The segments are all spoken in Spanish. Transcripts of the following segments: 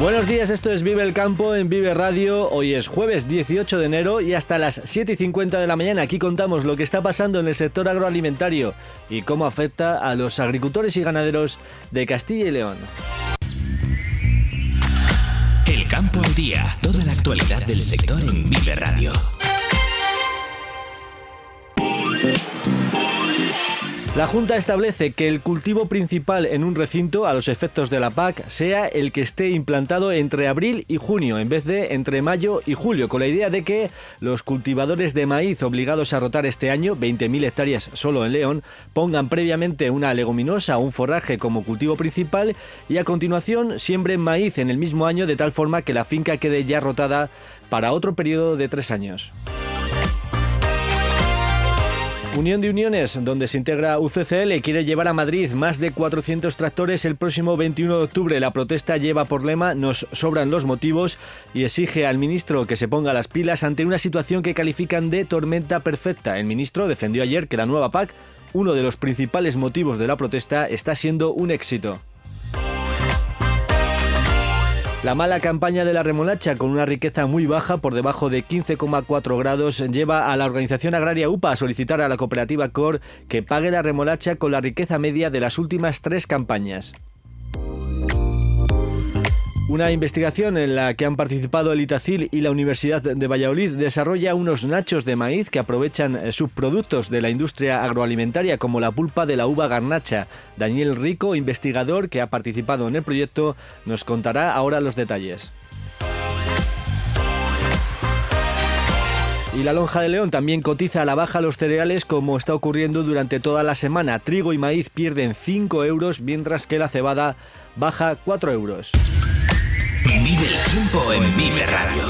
Buenos días, esto es Vive el Campo en Vive Radio. Hoy es jueves 18 de enero y hasta las 7 y 50 de la mañana aquí contamos lo que está pasando en el sector agroalimentario y cómo afecta a los agricultores y ganaderos de Castilla y León. El Campo al Día, toda la actualidad del sector en Vive Radio. La Junta establece que el cultivo principal en un recinto a los efectos de la PAC sea el que esté implantado entre abril y junio en vez de entre mayo y julio, con la idea de que los cultivadores de maíz obligados a rotar este año, 20.000 hectáreas solo en León, pongan previamente una leguminosa o un forraje como cultivo principal y a continuación siembren maíz en el mismo año de tal forma que la finca quede ya rotada para otro periodo de tres años. Unión de Uniones, donde se integra UCCL, quiere llevar a Madrid más de 400 tractores el próximo 21 de octubre. La protesta lleva por lema Nos sobran los motivos y exige al ministro que se ponga las pilas ante una situación que califican de tormenta perfecta. El ministro defendió ayer que la nueva PAC, uno de los principales motivos de la protesta, está siendo un éxito. La mala campaña de la remolacha, con una riqueza muy baja, por debajo de 15,4 grados, lleva a la organización agraria UPA a solicitar a la cooperativa COR que pague la remolacha con la riqueza media de las últimas tres campañas. Una investigación en la que han participado el Itacil y la Universidad de Valladolid desarrolla unos nachos de maíz que aprovechan eh, subproductos de la industria agroalimentaria como la pulpa de la uva garnacha. Daniel Rico, investigador que ha participado en el proyecto, nos contará ahora los detalles. Y la lonja de León también cotiza a la baja los cereales como está ocurriendo durante toda la semana. Trigo y maíz pierden 5 euros mientras que la cebada baja 4 euros. Vive el tiempo en Vive Radio.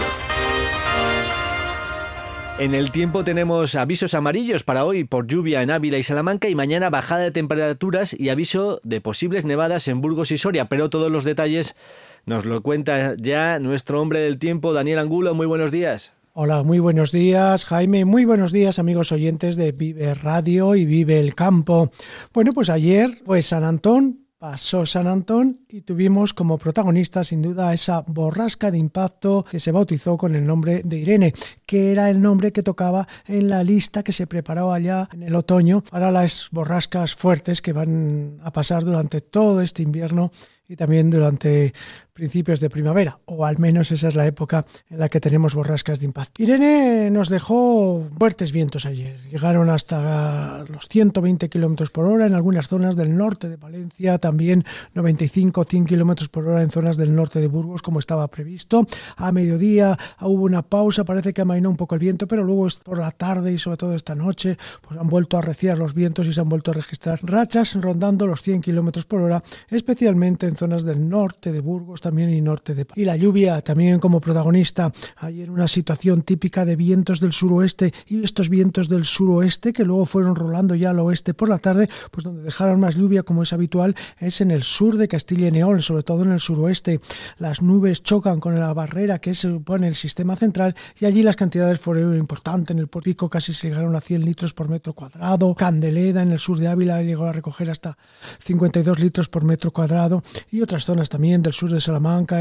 En el tiempo tenemos avisos amarillos para hoy por lluvia en Ávila y Salamanca y mañana bajada de temperaturas y aviso de posibles nevadas en Burgos y Soria, pero todos los detalles nos lo cuenta ya nuestro hombre del tiempo, Daniel Angulo. Muy buenos días. Hola, muy buenos días, Jaime. Muy buenos días, amigos oyentes de Vive Radio y Vive el Campo. Bueno, pues ayer, pues San Antón, pasó San Antón y tuvimos como protagonista, sin duda, esa borrasca de impacto que se bautizó con el nombre de Irene, que era el nombre que tocaba en la lista que se preparaba allá en el otoño para las borrascas fuertes que van a pasar durante todo este invierno y también durante principios de primavera, o al menos esa es la época en la que tenemos borrascas de impacto. Irene nos dejó fuertes vientos ayer, llegaron hasta los 120 kilómetros por hora en algunas zonas del norte de Valencia, también 95-100 km por hora en zonas del norte de Burgos, como estaba previsto. A mediodía hubo una pausa, parece que amainó un poco el viento, pero luego por la tarde y sobre todo esta noche pues han vuelto a reciar los vientos y se han vuelto a registrar rachas rondando los 100 kilómetros por hora, especialmente en zonas del norte de Burgos también y norte de Y la lluvia también como protagonista. Ayer una situación típica de vientos del suroeste y estos vientos del suroeste que luego fueron rolando ya al oeste por la tarde, pues donde dejaron más lluvia como es habitual es en el sur de Castilla y León, sobre todo en el suroeste. Las nubes chocan con la barrera que se supone el sistema central y allí las cantidades fueron importantes. En el Pico casi se llegaron a 100 litros por metro cuadrado. Candeleda en el sur de Ávila llegó a recoger hasta 52 litros por metro cuadrado y otras zonas también del sur de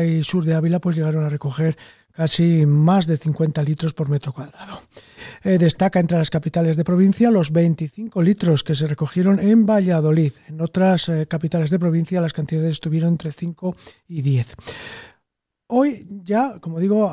y sur de Ávila pues llegaron a recoger casi más de 50 litros por metro cuadrado. Eh, destaca entre las capitales de provincia los 25 litros que se recogieron en Valladolid. En otras eh, capitales de provincia las cantidades estuvieron entre 5 y 10. Hoy ya, como digo,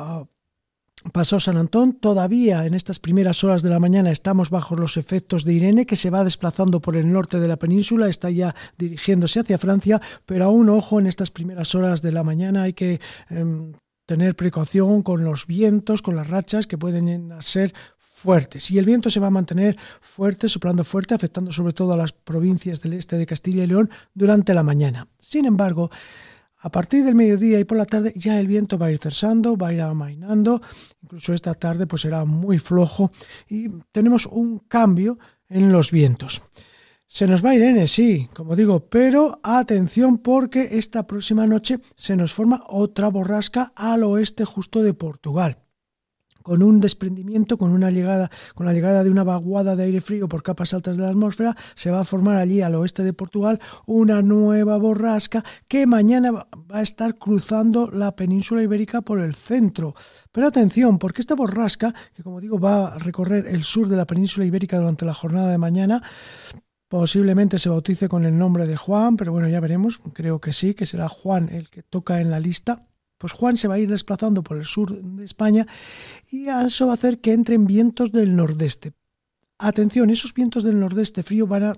pasó San Antón. Todavía en estas primeras horas de la mañana estamos bajo los efectos de Irene, que se va desplazando por el norte de la península, está ya dirigiéndose hacia Francia, pero aún ojo, en estas primeras horas de la mañana hay que... Em, tener precaución con los vientos, con las rachas que pueden ser fuertes. Y el viento se va a mantener fuerte, soplando fuerte, afectando sobre todo a las provincias del este de Castilla y León durante la mañana. Sin embargo, a partir del mediodía y por la tarde ya el viento va a ir cesando, va a ir amainando, incluso esta tarde pues será muy flojo y tenemos un cambio en los vientos. Se nos va a Irene, sí, como digo, pero atención porque esta próxima noche se nos forma otra borrasca al oeste justo de Portugal con un desprendimiento, con una llegada, con la llegada de una vaguada de aire frío por capas altas de la atmósfera, se va a formar allí al oeste de Portugal una nueva borrasca que mañana va a estar cruzando la península ibérica por el centro. Pero atención, porque esta borrasca, que como digo va a recorrer el sur de la península ibérica durante la jornada de mañana, Posiblemente se bautice con el nombre de Juan, pero bueno, ya veremos. Creo que sí, que será Juan el que toca en la lista. Pues Juan se va a ir desplazando por el sur de España y eso va a hacer que entren vientos del nordeste. Atención, esos vientos del nordeste frío van a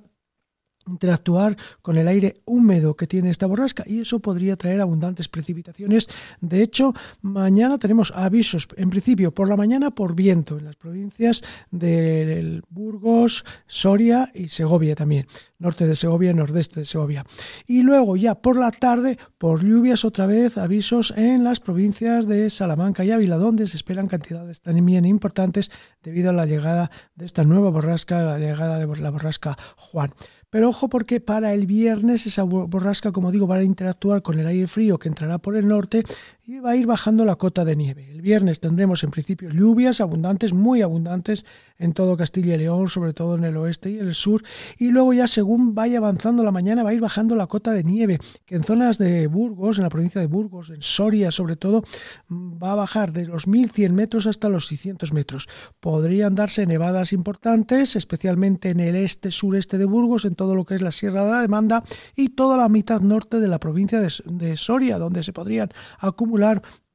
interactuar con el aire húmedo que tiene esta borrasca y eso podría traer abundantes precipitaciones. De hecho, mañana tenemos avisos, en principio por la mañana por viento en las provincias del Burgos, Soria y Segovia también, norte de Segovia, nordeste de Segovia. Y luego ya por la tarde por lluvias otra vez, avisos en las provincias de Salamanca y Ávila, donde se esperan cantidades también importantes debido a la llegada de esta nueva borrasca, la llegada de la borrasca Juan. Pero ojo porque para el viernes esa borrasca, como digo, va a interactuar con el aire frío que entrará por el norte y va a ir bajando la cota de nieve. El viernes tendremos en principio lluvias abundantes, muy abundantes, en todo Castilla y León, sobre todo en el oeste y el sur, y luego ya según vaya avanzando la mañana va a ir bajando la cota de nieve, que en zonas de Burgos, en la provincia de Burgos, en Soria sobre todo, mm, va a bajar de los 1.100 metros hasta los 600 metros. Podrían darse nevadas importantes, especialmente en el este, sureste de Burgos, en todo lo que es la Sierra de la Demanda y toda la mitad norte de la provincia de, de Soria, donde se podrían acumular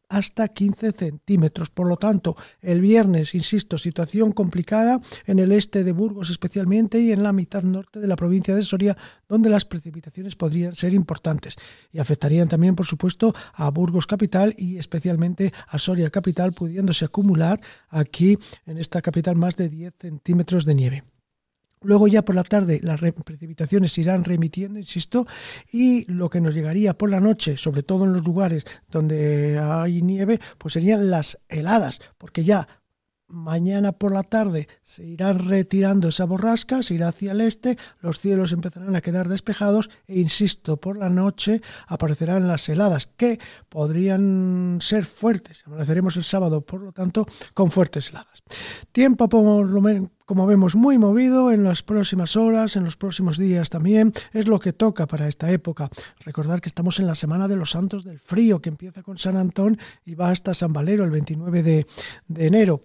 hasta 15 centímetros. Por lo tanto, el viernes, insisto, situación complicada en el este de Burgos especialmente y en la mitad norte de la provincia de Soria, donde las precipitaciones podrían ser importantes y afectarían también, por supuesto, a Burgos capital y especialmente a Soria capital, pudiéndose acumular aquí en esta capital más de 10 centímetros de nieve. Luego ya por la tarde las precipitaciones se irán remitiendo, insisto, y lo que nos llegaría por la noche, sobre todo en los lugares donde hay nieve, pues serían las heladas, porque ya Mañana por la tarde se irán retirando esa borrasca, se irá hacia el este, los cielos empezarán a quedar despejados e, insisto, por la noche aparecerán las heladas que podrían ser fuertes. Amaneceremos el sábado, por lo tanto, con fuertes heladas. Tiempo como vemos, muy movido en las próximas horas, en los próximos días también. Es lo que toca para esta época. Recordar que estamos en la Semana de los Santos del Frío, que empieza con San Antón y va hasta San Valero el 29 de, de enero.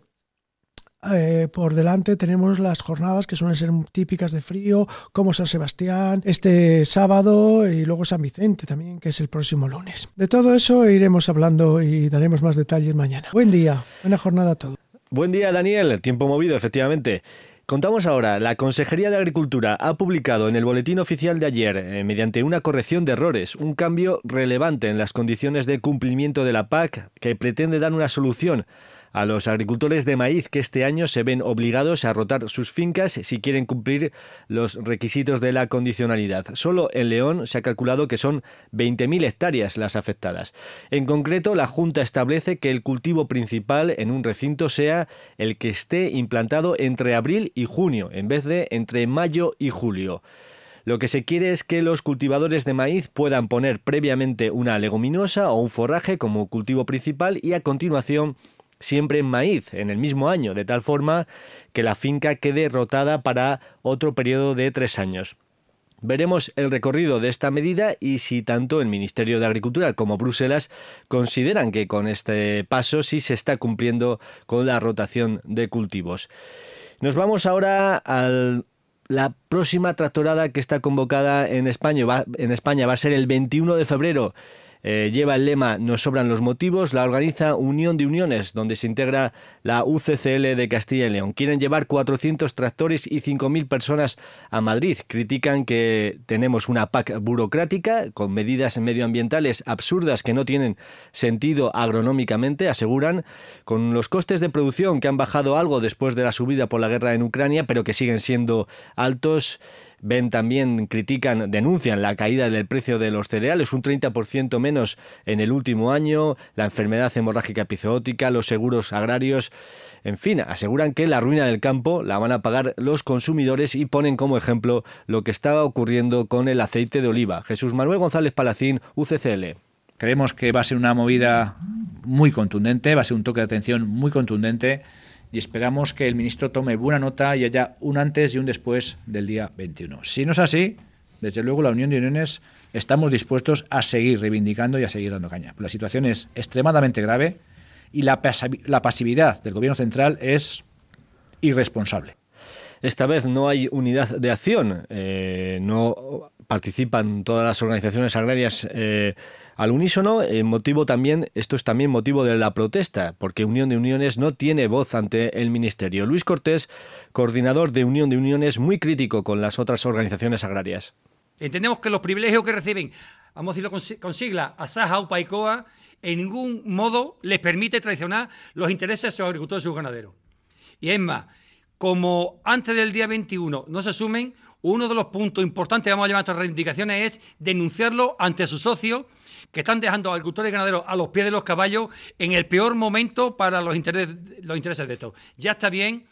Eh, por delante tenemos las jornadas que suelen ser típicas de frío, como San Sebastián, este sábado y luego San Vicente también, que es el próximo lunes. De todo eso iremos hablando y daremos más detalles mañana. Buen día, buena jornada a todos. Buen día, Daniel. Tiempo movido, efectivamente. Contamos ahora, la Consejería de Agricultura ha publicado en el boletín oficial de ayer, eh, mediante una corrección de errores, un cambio relevante en las condiciones de cumplimiento de la PAC que pretende dar una solución a los agricultores de maíz que este año se ven obligados a rotar sus fincas si quieren cumplir los requisitos de la condicionalidad. Solo en León se ha calculado que son 20.000 hectáreas las afectadas. En concreto, la Junta establece que el cultivo principal en un recinto sea el que esté implantado entre abril y junio, en vez de entre mayo y julio. Lo que se quiere es que los cultivadores de maíz puedan poner previamente una leguminosa o un forraje como cultivo principal y a continuación siempre en maíz en el mismo año, de tal forma que la finca quede rotada para otro periodo de tres años. Veremos el recorrido de esta medida y si tanto el Ministerio de Agricultura como Bruselas consideran que con este paso sí se está cumpliendo con la rotación de cultivos. Nos vamos ahora a la próxima tractorada que está convocada en España, en España va a ser el 21 de febrero eh, lleva el lema Nos sobran los motivos, la organiza Unión de Uniones, donde se integra la UCCL de Castilla y León. Quieren llevar 400 tractores y 5.000 personas a Madrid. Critican que tenemos una PAC burocrática con medidas medioambientales absurdas que no tienen sentido agronómicamente, aseguran, con los costes de producción que han bajado algo después de la subida por la guerra en Ucrania, pero que siguen siendo altos ven también, critican, denuncian la caída del precio de los cereales, un 30% menos en el último año, la enfermedad hemorrágica epizootica, los seguros agrarios. En fin, aseguran que la ruina del campo la van a pagar los consumidores y ponen como ejemplo lo que estaba ocurriendo con el aceite de oliva. Jesús Manuel González Palacín, UCCL. Creemos que va a ser una movida muy contundente, va a ser un toque de atención muy contundente y esperamos que el ministro tome buena nota y haya un antes y un después del día 21. Si no es así, desde luego la Unión de Uniones estamos dispuestos a seguir reivindicando y a seguir dando caña. La situación es extremadamente grave y la, pasividad del Gobierno central es irresponsable. Esta vez no hay unidad de acción, eh, no participan todas las organizaciones agrarias. Eh, al unísono, el eh, motivo también, esto es también motivo de la protesta, porque Unión de Uniones no tiene voz ante el Ministerio. Luis Cortés, coordinador de Unión de Uniones, muy crítico con las otras organizaciones agrarias. Entendemos que los privilegios que reciben, vamos a decirlo con, sigla, Asaja o Coa, en ningún modo les permite traicionar los intereses de sus agricultores y sus ganaderos. Y es más, como antes del día 21 no se asumen, uno de los puntos importantes que vamos a llevar a nuestras reivindicaciones es denunciarlo ante sus socios que están dejando a agricultores y ganaderos a los pies de los caballos en el peor momento para los intereses, de estos. Ya está bien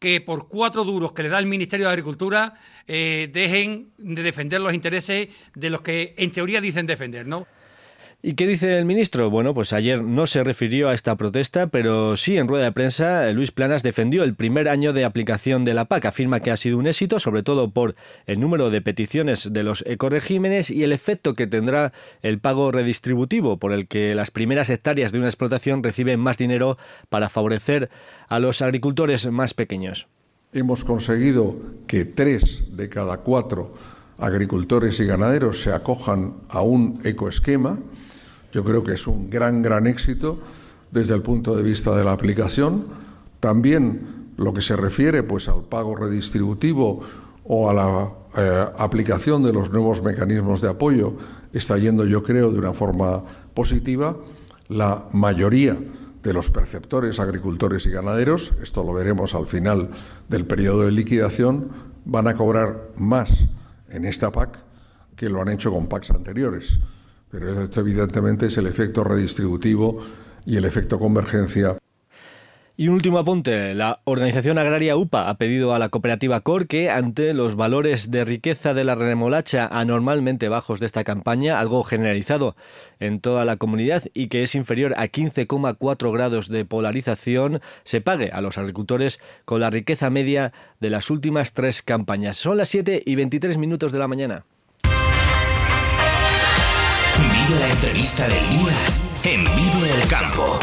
que por cuatro duros que le da el Ministerio de Agricultura eh, dejen de defender los intereses de los que en teoría dicen defender, ¿no? ¿Y qué dice el ministro? Bueno, pues ayer no se refirió a esta protesta, pero sí en rueda de prensa Luis Planas defendió el primer año de aplicación de la PAC. Afirma que ha sido un éxito, sobre todo por el número de peticiones de los ecoregímenes y el efecto que tendrá el pago redistributivo, por el que las primeras hectáreas de una explotación reciben más dinero para favorecer a los agricultores más pequeños. Hemos conseguido que tres de cada cuatro agricultores y ganaderos se acojan a un ecoesquema yo creo que es un gran, gran éxito desde el punto de vista de la aplicación. También lo que se refiere pues, al pago redistributivo o a la eh, aplicación de los nuevos mecanismos de apoyo está yendo, yo creo, de una forma positiva. La mayoría de los perceptores, agricultores y ganaderos, esto lo veremos al final del periodo de liquidación, van a cobrar más en esta PAC que lo han hecho con PACs anteriores. Pero evidentemente es el efecto redistributivo y el efecto convergencia. Y un último apunte. La organización agraria UPA ha pedido a la cooperativa COR que, ante los valores de riqueza de la remolacha anormalmente bajos de esta campaña, algo generalizado en toda la comunidad y que es inferior a 15,4 grados de polarización, se pague a los agricultores con la riqueza media de las últimas tres campañas. Son las 7 y 23 minutos de la mañana. Vive la entrevista del día en Vive el Campo.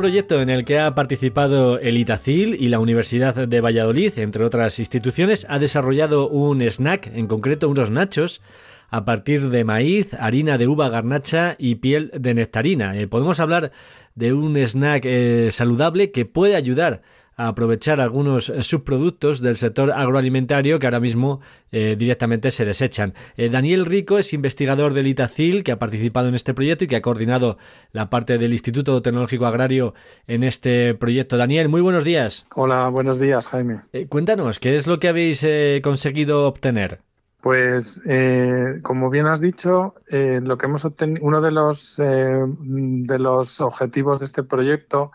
proyecto en el que ha participado el Itacil y la Universidad de Valladolid, entre otras instituciones, ha desarrollado un snack, en concreto unos nachos, a partir de maíz, harina de uva garnacha y piel de nectarina. Eh, podemos hablar de un snack eh, saludable que puede ayudar a aprovechar algunos eh, subproductos del sector agroalimentario que ahora mismo eh, directamente se desechan. Eh, Daniel Rico es investigador del ITACIL que ha participado en este proyecto y que ha coordinado la parte del Instituto Tecnológico Agrario en este proyecto. Daniel, muy buenos días. Hola, buenos días, Jaime. cuéntanos, ¿qué es lo que habéis conseguido obtener? Pues, como bien has dicho, lo que hemos obtenido, uno de los, de los objetivos de este proyecto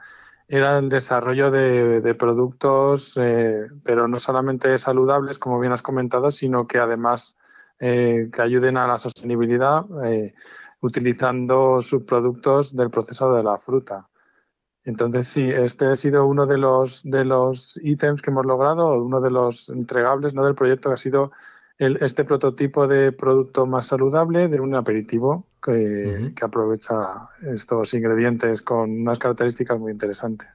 era el desarrollo de, productos, eh, pero no solamente saludables, como bien has comentado, sino que además eh, que ayuden a la sostenibilidad eh, utilizando subproductos del proceso de la fruta. Entonces, sí, este ha sido uno de los, de los ítems que hemos logrado, uno de los entregables ¿no? del proyecto que ha sido este prototipo de producto más saludable de un aperitivo que, aprovecha estos ingredientes con unas características muy interesantes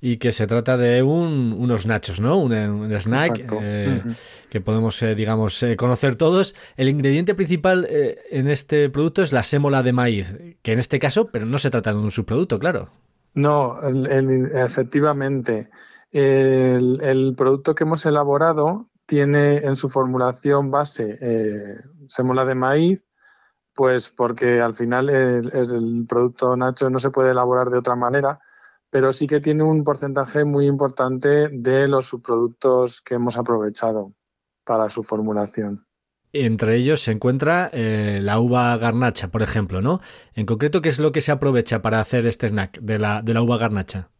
y que se trata de unos nachos, ¿no? Un, snack eh, que podemos, eh, digamos, eh, conocer todos. El ingrediente principal en este producto es la sémola de maíz, que en este caso, pero no se trata de un subproducto, claro. No, efectivamente. el, producto que hemos elaborado tiene en su formulación base eh, de maíz, pues porque al final el, producto Nacho no se puede elaborar de otra manera, pero sí que tiene un porcentaje muy importante de los subproductos que hemos aprovechado para su formulación. Entre ellos se encuentra eh, la uva garnacha, por ejemplo, ¿no? En concreto, ¿qué es lo que se aprovecha para hacer este snack de la uva garnacha?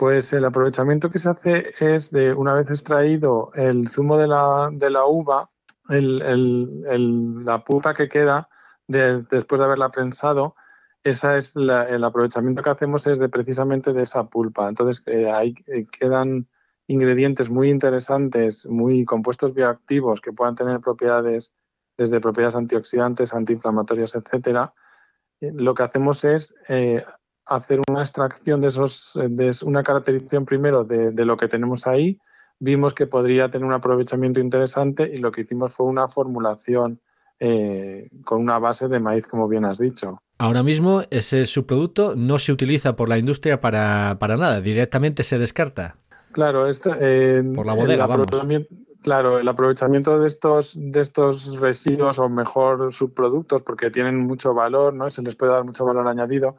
Pues el aprovechamiento que se hace es de una vez extraído el zumo de la, uva, la pulpa que queda después de haberla prensado, esa es el aprovechamiento que hacemos es de precisamente de esa pulpa. Entonces eh, ahí eh, quedan ingredientes muy interesantes, muy compuestos bioactivos que puedan tener propiedades desde propiedades antioxidantes, antiinflamatorias, etcétera. Eh, lo que hacemos es hacer una extracción de esos, eh, una caracterización primero de, lo que tenemos ahí, vimos que podría tener un aprovechamiento interesante y lo que hicimos fue una formulación eh, con una base de maíz, como bien has dicho. Ahora mismo ese subproducto no se utiliza por la industria para, nada, directamente se descarta. Claro, esto, el eh, aprovechamiento, Claro, el aprovechamiento de estos, de estos residuos o mejor subproductos, porque tienen mucho valor, ¿no? se les puede dar mucho valor añadido,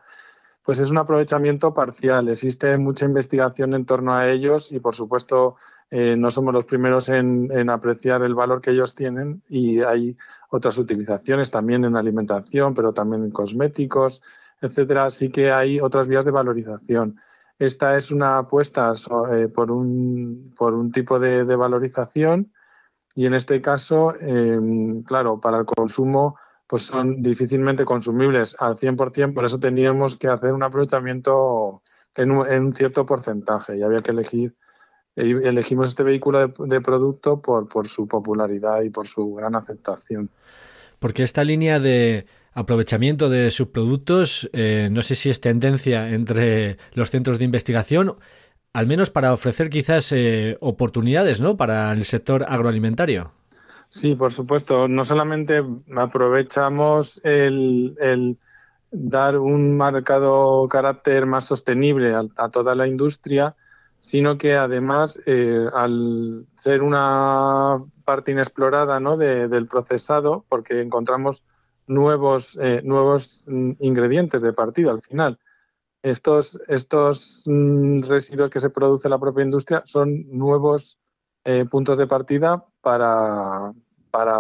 pues es un aprovechamiento parcial. Existe mucha investigación en torno a ellos y, por supuesto, eh, no somos los primeros en, apreciar el valor que ellos tienen y hay otras utilizaciones también en alimentación, pero también en cosméticos, etcétera. Así que hay otras vías de valorización. Esta es una apuesta eh, por, un, tipo de, valorización y en este caso, em, claro, para el consumo pues son difícilmente consumibles al 100%, por eso teníamos que hacer un aprovechamiento en un, cierto porcentaje y había que elegir, eh, elegimos este vehículo de, producto por, su popularidad y por su gran aceptación. Porque esta línea de, aprovechamiento de subproductos, eh, no sé si es tendencia entre los centros de investigación, al menos para ofrecer quizás eh, oportunidades ¿no? para el sector agroalimentario. Sí, por supuesto. No solamente aprovechamos el, dar un marcado carácter más sostenible a, toda la industria, sino que además eh, al ser una parte inexplorada ¿no? del procesado, porque encontramos nuevos, eh, nuevos ingredientes de partida al final. Estos, estos mm, residuos que se produce en la propia industria son nuevos eh, puntos de partida para, para,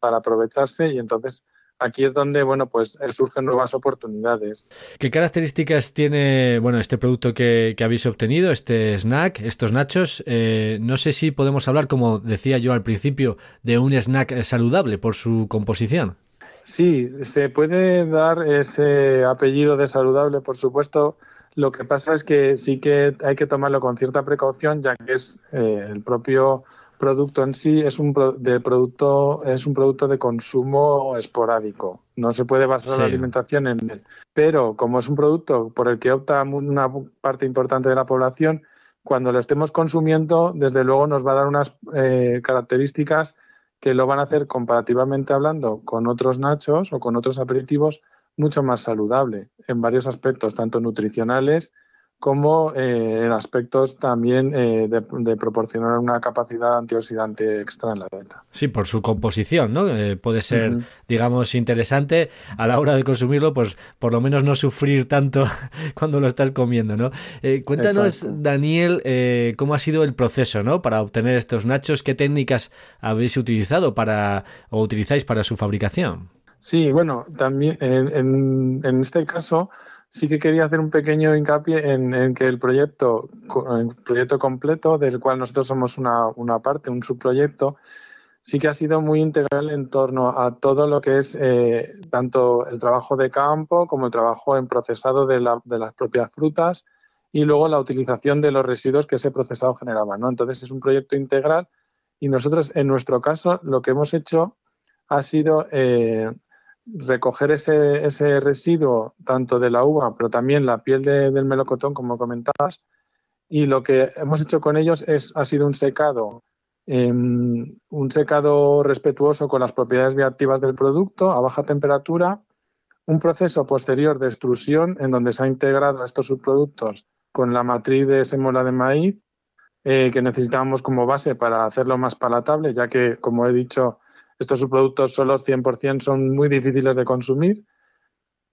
para aprovecharse y entonces aquí es donde bueno pues eh, surgen nuevas oportunidades. ¿Qué características tiene bueno este producto que, habéis obtenido, este snack, estos nachos? Eh, no sé si podemos hablar, como decía yo al principio, de un snack eh, saludable por su composición. Sí, se puede dar ese apellido de saludable, por supuesto. Lo que pasa es que sí que hay que tomarlo con cierta precaución, ya que es el propio producto en sí es un producto es un producto de consumo esporádico. No se puede basar la alimentación en él. Pero como es un producto por el que opta una parte importante de la población, cuando lo estemos consumiendo, desde luego nos va a dar unas eh, características que lo van a hacer comparativamente hablando con otros nachos o con otros aperitivos mucho más saludable en varios aspectos, tanto nutricionales como eh, en aspectos también eh, de, proporcionar una capacidad antioxidante extra en la dieta. Sí, por su composición, ¿no? Eh, puede ser, digamos, interesante a la hora de consumirlo, pues por lo menos no sufrir tanto cuando lo estás comiendo, ¿no? cuéntanos, Daniel, cómo ha sido el proceso, ¿no? Para obtener estos nachos, ¿qué técnicas habéis utilizado para o utilizáis para su fabricación? Sí, bueno, también en, en este caso sí que quería hacer un pequeño hincapié en, que el proyecto, el proyecto completo, del cual nosotros somos una, parte, un subproyecto, sí que ha sido muy integral en torno a todo lo que es eh, tanto el trabajo de campo como el trabajo en procesado de, las propias frutas y luego la utilización de los residuos que ese procesado generaba. ¿no? Entonces es un proyecto integral y nosotros en nuestro caso lo que hemos hecho ha sido eh, recoger ese, residuo, tanto de la uva, pero también la piel del melocotón, como comentabas, y lo que hemos hecho con ellos es, ha sido un secado, em, un secado respetuoso con las propiedades bioactivas del producto a baja temperatura, un proceso posterior de extrusión en donde se ha integrado estos subproductos con la matriz de semola de maíz, eh, que necesitábamos como base para hacerlo más palatable, ya que, como he dicho, estos subproductos solo 100% son muy difíciles de consumir.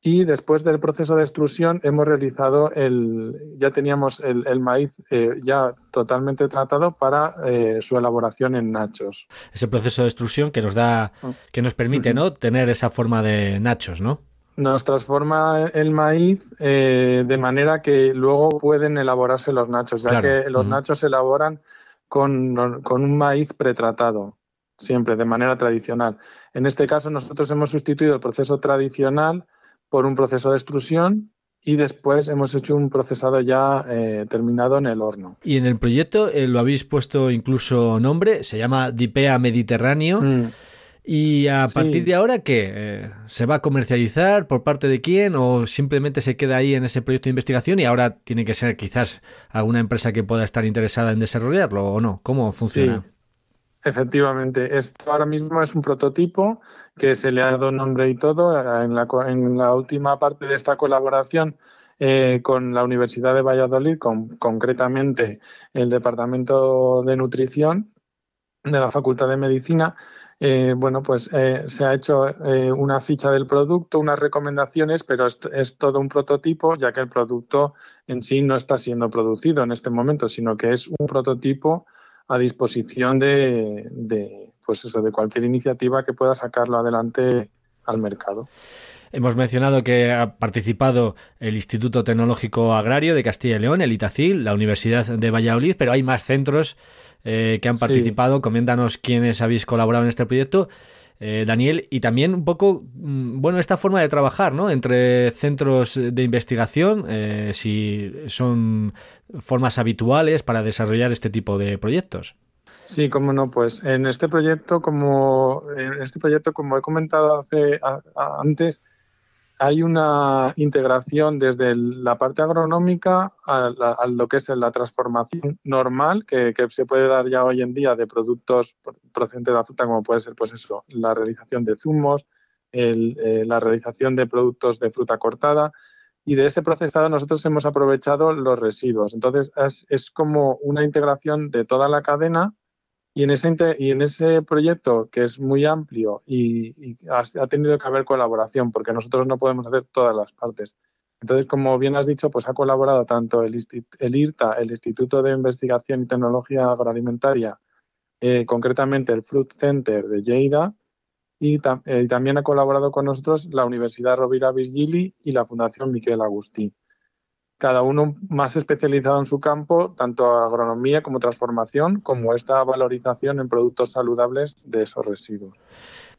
Y después del proceso de extrusión hemos realizado el, ya teníamos el, maíz eh, ya totalmente tratado para eh, su elaboración en nachos. Ese proceso de extrusión que nos da, ah. que nos permite, ¿no? Tener esa forma de nachos, ¿no? Nos transforma el maíz eh, de manera que luego pueden elaborarse los nachos, ya que los nachos se elaboran con un maíz pretratado siempre de manera tradicional. En este caso, nosotros hemos sustituido el proceso tradicional por un proceso de extrusión y después hemos hecho un procesado ya eh, terminado en el horno. Y en el proyecto eh, lo habéis puesto incluso nombre, se llama Dipea Mediterráneo. Mm. ¿Y a partir de ahora qué? Eh, ¿Se va a comercializar por parte de quién o simplemente se queda ahí en ese proyecto de investigación y ahora tiene que ser quizás alguna empresa que pueda estar interesada en desarrollarlo o no? ¿Cómo funciona? Efectivamente, esto ahora mismo es un prototipo que se le ha dado nombre y todo. Eh, en la, en la última parte de esta colaboración eh, con la Universidad de Valladolid, con, concretamente el Departamento de Nutrición de la Facultad de Medicina, eh, bueno, pues se ha hecho una ficha del producto, unas recomendaciones, pero es todo un prototipo, ya que el producto en sí no está siendo producido en este momento, sino que es un prototipo a disposición de, pues eso, de cualquier iniciativa que pueda sacarlo adelante al mercado. Hemos mencionado que ha participado el Instituto Tecnológico Agrario de Castilla y León, el ITACIL, la Universidad de Valladolid, pero hay más centros eh, que han participado. Coméntanos quiénes habéis colaborado en este proyecto eh, Daniel, y también un poco, mm, bueno, esta forma de trabajar, ¿no? Entre centros de investigación, eh, si son formas habituales para desarrollar este tipo de proyectos. Sí, cómo no, pues en este proyecto, como en este proyecto, como he comentado hace, antes, hay una integración desde la parte agronómica a, lo que es la transformación normal que, se puede dar ya hoy en día de productos procedentes de la fruta, como puede ser pues eso, la realización de zumos, eh, la realización de productos de fruta cortada. Y de ese procesado nosotros hemos aprovechado los residuos. Entonces es como una integración de toda la cadena y en, ese, y en ese proyecto, que es muy amplio y, ha, tenido que haber colaboración, porque nosotros no podemos hacer todas las partes. Entonces, como bien has dicho, pues ha colaborado tanto el, IRTA, el Instituto de Investigación y Tecnología Agroalimentaria, eh, concretamente el Fruit Center de Lleida, eh, y, también ha colaborado con nosotros la Universidad Rovira Vigili y la Fundación Miquel Agustí cada uno más especializado en su campo, tanto agronomía como transformación, como esta valorización en productos saludables de esos residuos.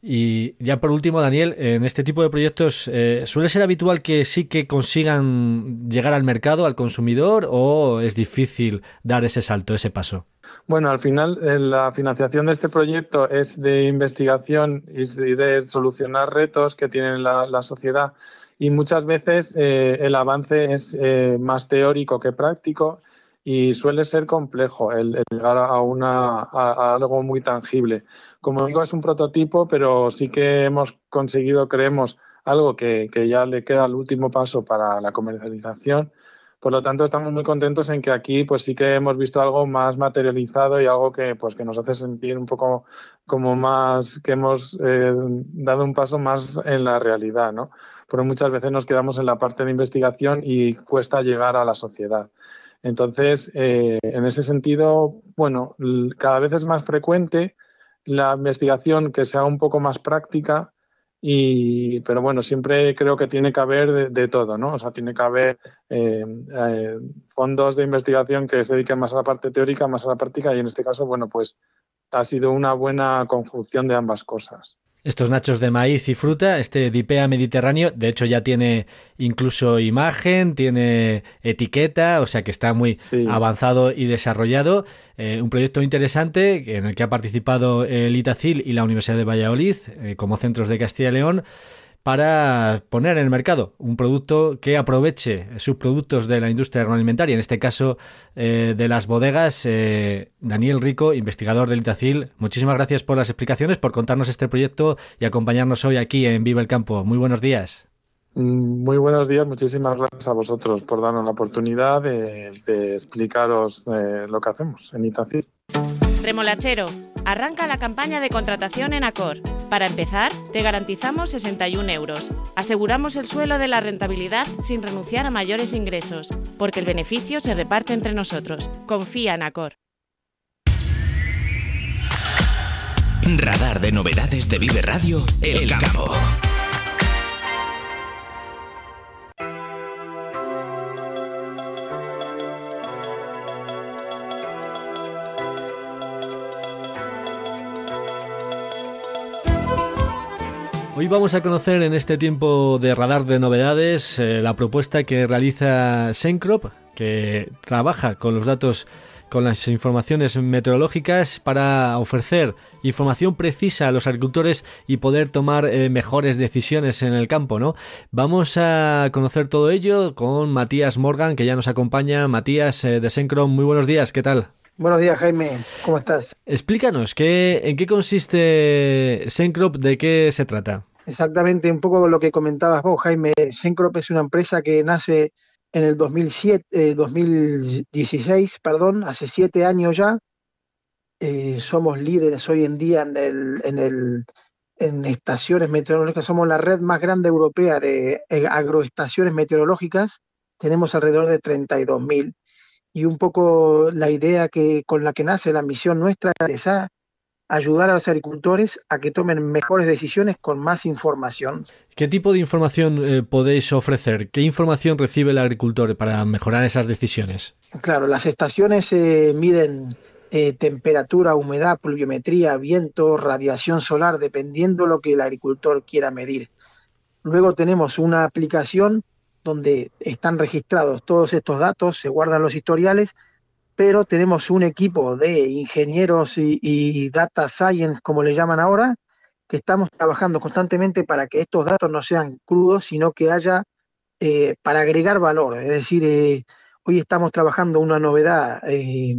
Y ya por último, Daniel, en este tipo de proyectos, eh, ¿suele ser habitual que sí que consigan llegar al mercado, al consumidor, o es difícil dar ese salto, ese paso? Bueno, al final eh, la financiación de este proyecto es de investigación y de solucionar retos que tiene la, la sociedad y muchas veces eh, el avance es eh, más teórico que práctico y suele ser complejo el, llegar a, una, algo muy tangible. Como digo, es un prototipo, pero sí que hemos conseguido, creemos, algo que, que ya le queda el último paso para la comercialización por lo tanto, estamos muy contentos en que aquí pues sí que hemos visto algo más materializado y algo que, pues, nos hace sentir un poco como más, que hemos eh, dado un paso más en la realidad, ¿no? Pero muchas veces nos quedamos en la parte de investigación y cuesta llegar a la sociedad. Entonces, eh, en ese sentido, bueno, cada vez es más frecuente la investigación que sea un poco más práctica, y, pero bueno, siempre creo que tiene que haber de, todo, ¿no? O sea, tiene que haber eh, eh, fondos de investigación que se dediquen más a la parte teórica, más a la práctica, y en este caso, bueno, pues ha sido una buena conjunción de ambas cosas. Estos nachos de maíz y fruta, este dipea mediterráneo, de hecho ya tiene incluso imagen, tiene etiqueta, o sea que está muy avanzado y desarrollado. Eh, un proyecto interesante en el que ha participado el Itacil y la Universidad de Valladolid eh, como centros de Castilla y León para poner en el mercado un producto que aproveche sus productos de la industria agroalimentaria, en este caso eh, de las bodegas. Eh, Daniel Rico, investigador del Itacil, muchísimas gracias por las explicaciones, por contarnos este proyecto y acompañarnos hoy aquí en Viva el Campo. Muy buenos días. Mm, muy buenos días, muchísimas gracias a vosotros por darnos la oportunidad de, explicaros eh, lo que hacemos en Itacil molachero arranca la campaña de contratación en Acor. Para empezar, te garantizamos 61 euros. Aseguramos el suelo de la rentabilidad sin renunciar a mayores ingresos, porque el beneficio se reparte entre nosotros. Confía en Acor. Radar de novedades de Vive Radio, El, campo. Hoy vamos a conocer en este tiempo de radar de novedades eh, la propuesta que realiza Sencrop, que trabaja con los datos, con las informaciones meteorológicas para ofrecer información precisa a los agricultores y poder tomar eh, mejores decisiones en el campo, ¿no? Vamos a conocer todo ello con Matías Morgan, que ya nos acompaña. Matías eh, de Sencrop, muy buenos días, ¿qué tal? Buenos días, Jaime. ¿Cómo estás? Explícanos, ¿qué, ¿en qué consiste Sencrop? ¿De qué se trata? Exactamente, un poco lo que comentabas vos, Jaime. Syncrop es una empresa que nace en el 2007, 2016, eh, perdón, hace siete años ya. Eh, somos líderes hoy en día en, el, en, en estaciones meteorológicas, somos la red más grande europea de eh, agroestaciones meteorológicas, tenemos alrededor de 32.000. Y un poco la idea que, con la que nace la misión nuestra es esa, ayudar a los agricultores a que tomen mejores decisiones con más información. ¿Qué tipo de información eh, podéis ofrecer? ¿Qué información recibe el agricultor para mejorar esas decisiones? Claro, las estaciones eh, miden eh, temperatura, humedad, pluviometría, viento, radiación solar, dependiendo lo que el agricultor quiera medir. Luego tenemos una aplicación donde están registrados todos estos datos, se guardan los historiales pero tenemos un equipo de ingenieros y, data science, como le llaman ahora, que estamos trabajando constantemente para que estos datos no sean crudos, sino que haya eh, para agregar valor. Es decir, eh, hoy estamos trabajando una novedad, eh,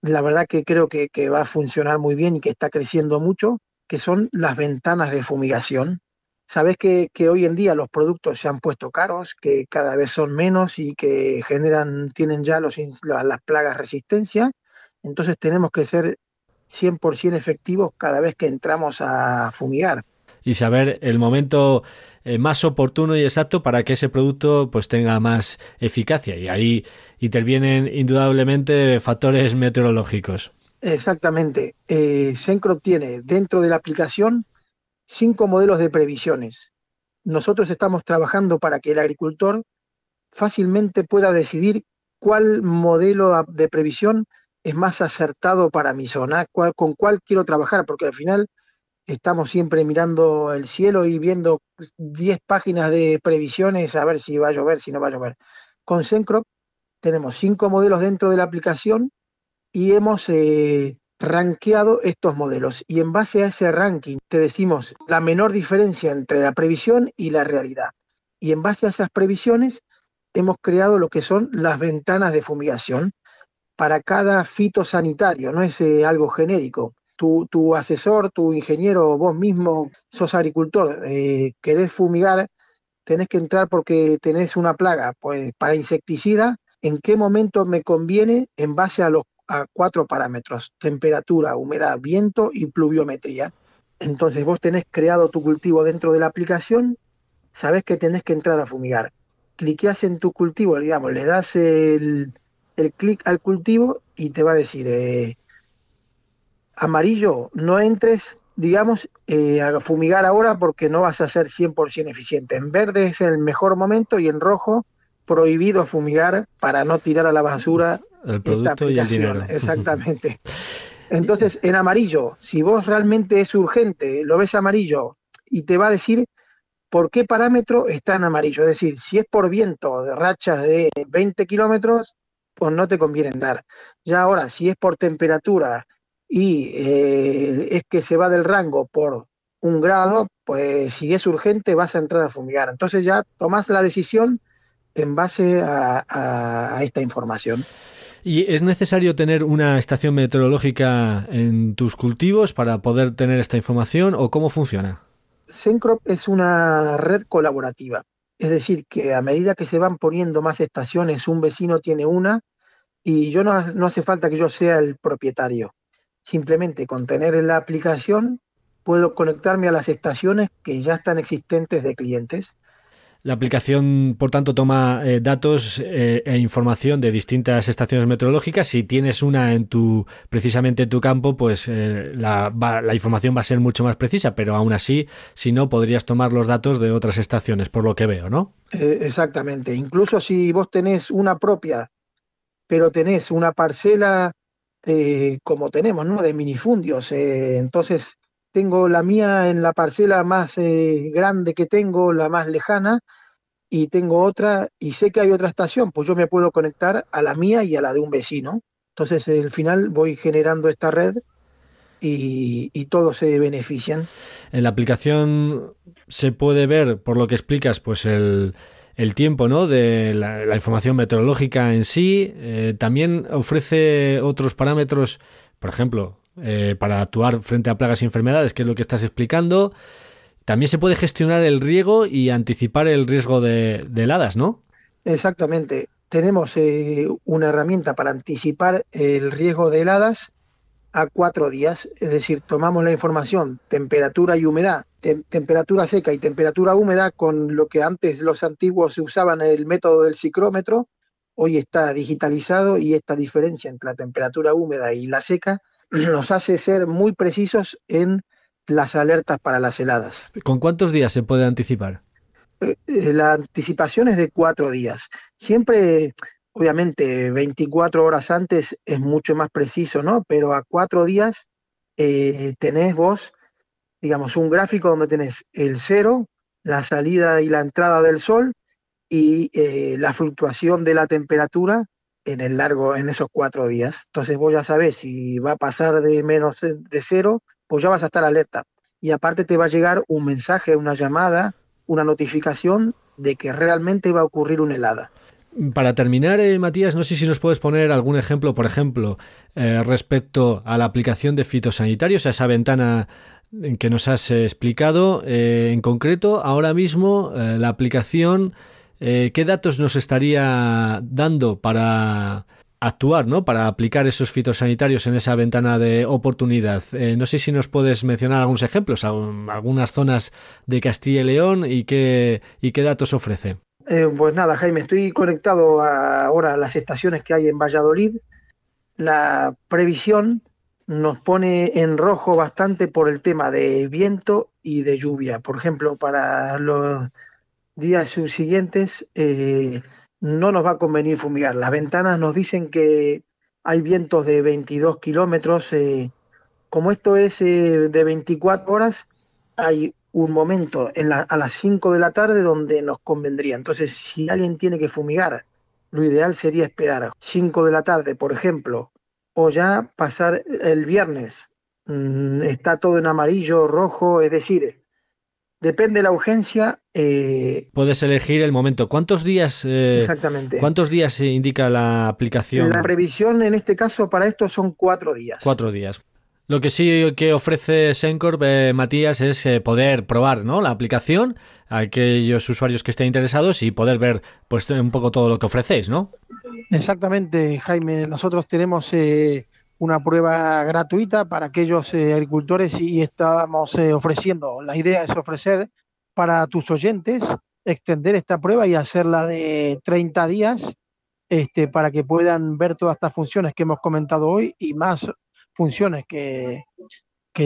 la verdad que creo que, que va a funcionar muy bien y que está creciendo mucho, que son las ventanas de fumigación. Sabes que, hoy en día los productos se han puesto caros, que cada vez son menos y que generan, tienen ya las plagas resistencia. Entonces tenemos que ser 100% efectivos cada vez que entramos a fumigar. Y saber el momento eh, más oportuno y exacto para que ese producto pues tenga más eficacia. Y ahí intervienen indudablemente factores meteorológicos. Exactamente. Eh, Sencro tiene dentro de la aplicación cinco modelos de previsiones. Nosotros estamos trabajando para que el agricultor fácilmente pueda decidir cuál modelo de previsión es más acertado para mi zona, con cuál quiero trabajar, porque al final estamos siempre mirando el cielo y viendo 10 páginas de previsiones a ver si va a llover, si no va a llover. Con Sencrop tenemos cinco modelos dentro de la aplicación y hemos eh, rankeado estos modelos y en base a ese ranking te decimos la menor diferencia entre la previsión y la realidad. Y en base a esas previsiones hemos creado lo que son las ventanas de fumigación para cada fitosanitario, no es eh, algo genérico. Tu, tu, asesor, tu ingeniero, vos mismo sos agricultor, eh, querés fumigar, tenés que entrar porque tenés una plaga. Pues para insecticida, ¿en qué momento me conviene en base a los a cuatro parámetros, temperatura, humedad, viento y pluviometría. Entonces vos tenés creado tu cultivo dentro de la aplicación, sabés que tenés que entrar a fumigar. Cliqueas en tu cultivo, digamos, le das el, clic al cultivo y te va a decir, eh, amarillo, no entres, digamos, eh, a fumigar ahora porque no vas a ser 100% eficiente. En verde es el mejor momento y en rojo prohibido fumigar para no tirar a la basura el producto y el Exactamente. Entonces, en amarillo, si vos realmente es urgente, lo ves amarillo y te va a decir por qué parámetro está en amarillo. Es decir, si es por viento de rachas de 20 kilómetros, pues no te conviene andar. Ya ahora, si es por temperatura y eh, es que se va del rango por un grado, pues si es urgente vas a entrar a fumigar. Entonces ya tomás la decisión en base a esta información. ¿Y es necesario tener una estación meteorológica en tus cultivos para poder tener esta información o cómo funciona? Syncrop es una red colaborativa, es decir, que a medida que se van poniendo más estaciones, un vecino tiene una y yo no, no hace falta que yo sea el propietario. Simplemente con tener la aplicación puedo conectarme a las estaciones que ya están existentes de clientes la aplicación, por tanto, toma eh, datos eh, e información de distintas estaciones meteorológicas. Si tienes una en tu, precisamente en tu campo, pues eh, la, la, información va a ser mucho más precisa, pero aún así, si no, podrías tomar los datos de otras estaciones, por lo que veo, ¿no? exactamente. Incluso si vos tenés una propia, pero tenés una parcela como tenemos, ¿no? De minifundios. entonces, tengo la mía en la parcela más eh, grande que tengo, la más lejana, y tengo otra, y sé que hay otra estación, pues yo me puedo conectar a la mía y a la de un vecino. Entonces, al final voy generando esta red y, y, todos se benefician. En la aplicación se puede ver, por lo que explicas, pues el, el tiempo ¿no? de la, información meteorológica en sí. Eh, también ofrece otros parámetros, por ejemplo, eh, para actuar frente a plagas y enfermedades, que es lo que estás explicando. También se puede gestionar el riego y anticipar el riesgo de, heladas, ¿no? Exactamente. Tenemos eh, una herramienta para anticipar el riesgo de heladas a cuatro días, es decir, tomamos la información, temperatura y humedad, temperatura seca y temperatura húmeda con lo que antes los antiguos usaban el método del cicrómetro, hoy está digitalizado y esta diferencia entre la temperatura húmeda y la seca nos hace ser muy precisos en las alertas para las heladas. ¿Con cuántos días se puede anticipar? Eh, eh, la anticipación es de cuatro días. Siempre, obviamente, 24 horas antes es mucho más preciso, ¿no? Pero a cuatro días eh, tenés vos, digamos, un gráfico donde tenés el cero, la salida y la entrada del sol y la fluctuación de la temperatura en el largo, en esos cuatro días. Entonces vos ya saber si va a pasar de menos de cero, pues ya vas a estar alerta. Y aparte te va a llegar un mensaje, una llamada, una notificación de que realmente va a ocurrir una helada. Para terminar, eh, Matías, no sé si nos puedes poner algún ejemplo, por ejemplo, eh, respecto a la aplicación de fitosanitarios, a esa ventana que nos has eh, explicado. en concreto, ahora mismo la aplicación eh, ¿qué datos nos estaría dando para actuar, Para aplicar esos fitosanitarios en esa ventana de oportunidad. Eh, no sé si nos puedes mencionar algunos ejemplos, algunas zonas de Castilla y León y qué, qué datos ofrece. Eh, pues nada, Jaime, estoy conectado ahora a las estaciones que hay en Valladolid. La previsión nos pone en rojo bastante por el tema de viento y de lluvia. Por ejemplo, para los días subsiguientes eh, no nos va a convenir fumigar. Las ventanas nos dicen que hay vientos de 22 kilómetros. Eh, como esto es eh, de 24 horas, hay un momento a las 5 de la tarde donde nos convendría. Entonces, si alguien tiene que fumigar, lo ideal sería esperar a 5 de la tarde, por ejemplo, o ya pasar el viernes. Mm, está todo en amarillo, rojo, es decir, Depende de la urgencia. Eh, Puedes elegir el momento. ¿Cuántos días? Eh, Exactamente. ¿Cuántos días indica la aplicación? La previsión en este caso para esto son cuatro días. Cuatro días. Lo que sí que ofrece Sencor, eh, Matías, es poder probar ¿no? la aplicación a aquellos usuarios que estén interesados y poder ver pues, un poco todo lo que ofrecéis, ¿no? Exactamente, Jaime. Nosotros tenemos una prueba gratuita para aquellos eh, agricultores y, estábamos estamos eh, ofreciendo, la idea es ofrecer para tus oyentes extender esta prueba y hacerla de 30 días este, para que puedan ver todas estas funciones que hemos comentado hoy y más funciones que,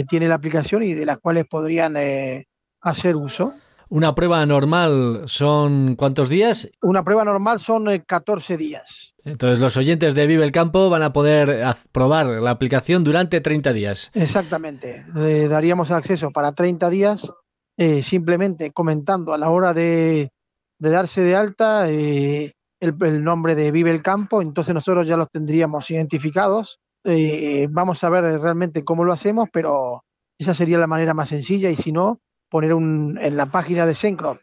tiene la aplicación y de las cuales podrían eh, hacer uso. Una prueba normal son cuántos días? Una prueba normal son 14 eh, días. Entonces los oyentes de Vive el Campo van a poder probar la aplicación durante 30 días. Exactamente. daríamos acceso para 30 días eh, simplemente comentando a la hora de, darse de alta eh, el, nombre de Vive el Campo. Entonces nosotros ya los tendríamos identificados. vamos a ver realmente cómo lo hacemos, pero esa sería la manera más sencilla y si no, poner un, en la página de Sencro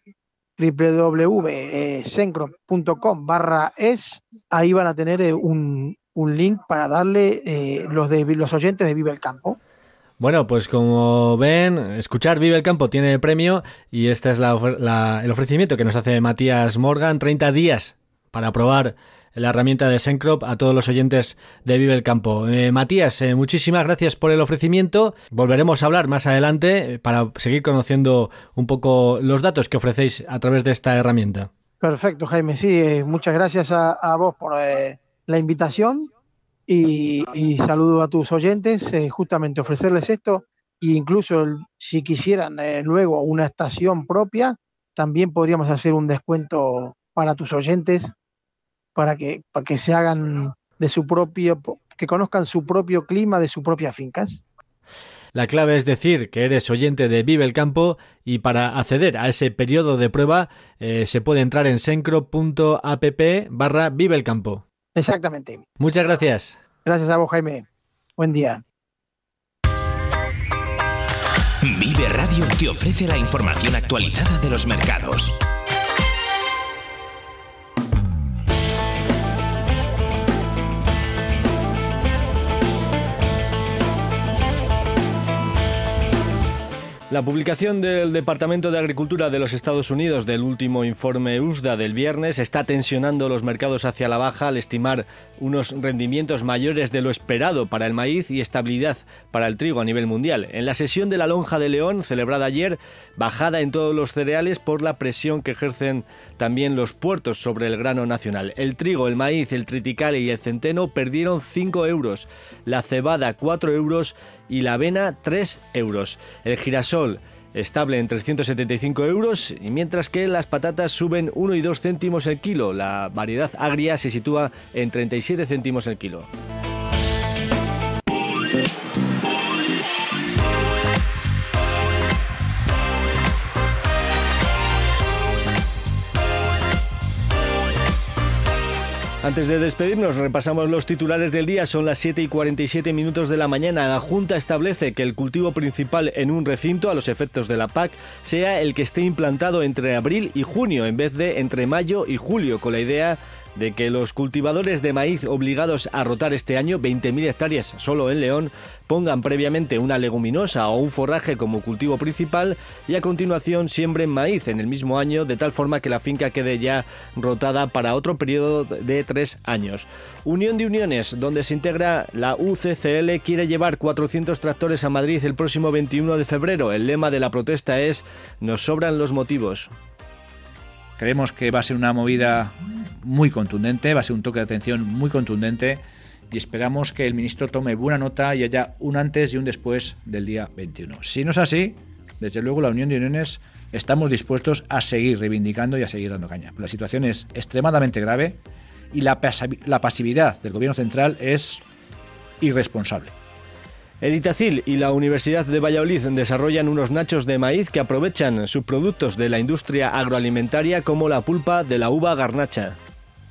www.sencro.com eh, barra es, ahí van a tener eh, un, un link para darle eh, los, los oyentes de Vive el Campo. Bueno, pues como ven, escuchar Vive el Campo tiene premio y este es la, el ofrecimiento que nos hace Matías Morgan, 30 días para probar la herramienta de Sencrop a todos los oyentes de Vive el Campo. Eh, Matías, eh, muchísimas gracias por el ofrecimiento. Volveremos a hablar más adelante eh, para seguir conociendo un poco los datos que ofrecéis a través de esta herramienta. Perfecto, Jaime. Sí, muchas gracias a, vos por la invitación y, saludo a tus oyentes. justamente ofrecerles esto e incluso si quisieran luego una estación propia, también podríamos hacer un descuento para tus oyentes para que, para que se hagan de su propio, que conozcan su propio clima de sus propias fincas. La clave es decir que eres oyente de Vive el Campo y para acceder a ese periodo de prueba eh, se puede entrar en sencro.app barra Vive el Campo. Exactamente. Muchas gracias. Gracias a vos, Jaime. Buen día. Vive Radio te ofrece la información actualizada de los mercados La publicación del Departamento de Agricultura de los Estados Unidos del último informe USDA del viernes está tensionando los mercados hacia la baja al estimar unos rendimientos mayores de lo esperado para el maíz y estabilidad para el trigo a nivel mundial. En la sesión de la lonja de León, celebrada ayer, bajada en todos los cereales por la presión que ejercen también los puertos sobre el grano nacional. El trigo, el maíz, el triticale y el centeno perdieron 5 euros, la cebada 4 euros y la avena 3 euros. El girasol estable en 375 euros, y mientras que las patatas suben 1 y 2 céntimos el kilo. La variedad agria se sitúa en 37 céntimos el kilo. Antes de despedirnos, repasamos los titulares del día. Son las 7 y 47 minutos de la mañana. La Junta establece que el cultivo principal en un recinto, a los efectos de la PAC, sea el que esté implantado entre abril y junio, en vez de entre mayo y julio, con la idea de que los cultivadores de maíz obligados a rotar este año 20.000 hectáreas solo en León pongan previamente una leguminosa o un forraje como cultivo principal y a continuación siembren maíz en el mismo año de tal forma que la finca quede ya rotada para otro periodo de tres años. Unión de Uniones, donde se integra la UCCL, quiere llevar 400 tractores a Madrid el próximo 21 de febrero. El lema de la protesta es Nos sobran los motivos. Creemos que va a ser una movida muy contundente, va a ser un toque de atención muy contundente y esperamos que el ministro tome buena nota y haya un antes y un después del día 21. Si no es así, desde luego la Unión de Uniones estamos dispuestos a seguir reivindicando y a seguir dando caña. La situación es extremadamente grave y la, la pasividad del gobierno central es irresponsable. El Itacil y la Universidad de Valladolid desarrollan unos nachos de maíz que aprovechan subproductos de la industria agroalimentaria como la pulpa de la uva garnacha.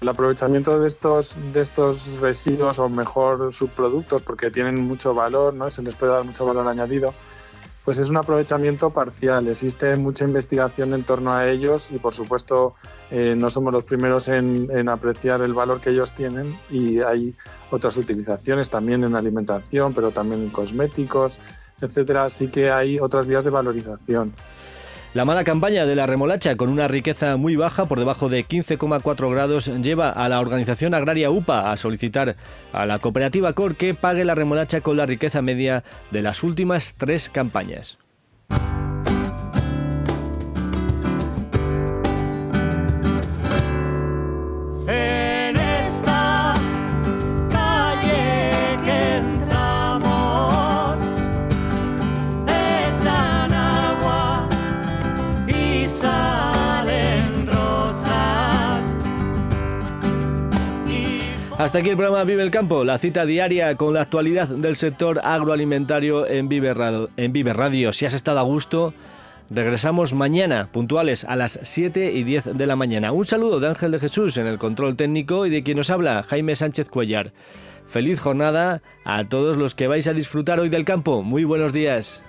El aprovechamiento de estos, de estos residuos o mejor subproductos porque tienen mucho valor, ¿no? se les puede dar mucho valor añadido, pues es un aprovechamiento parcial. Existe mucha investigación en torno a ellos y por supuesto eh, no somos los primeros en, en, apreciar el valor que ellos tienen y hay otras utilizaciones también en alimentación, pero también en cosméticos, etcétera. Así que hay otras vías de valorización. La mala campaña de la remolacha, con una riqueza muy baja, por debajo de 15,4 grados, lleva a la organización agraria UPA a solicitar a la cooperativa COR que pague la remolacha con la riqueza media de las últimas tres campañas. Hasta aquí el programa Vive el Campo, la cita diaria con la actualidad del sector agroalimentario en Vive Radio. En Vive Radio. Si has estado a gusto, regresamos mañana, puntuales, a las 7 y 10 de la mañana. Un saludo de Ángel de Jesús en el control técnico y de quien nos habla, Jaime Sánchez Cuellar. Feliz jornada a todos los que vais a disfrutar hoy del campo. Muy buenos días.